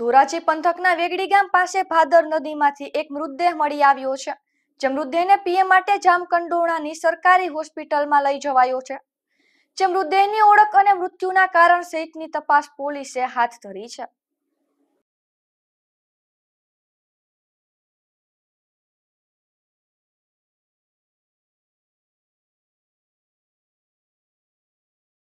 ધોરાજી પંથકના વેગડી ગામ પાસે ભાદર નદીમાંથી એક મૃતદેહ મળી આવ્યો છે જે મૃતદેહને પીએ માટે જામકંડોળાની સરકારી હોસ્પિટલમાં લઈ જવાયો છે જે મૃતદેહની ઓળખ અને મૃત્યુના કારણ સહિતની તપાસ પોલીસે હાથ ધરી છે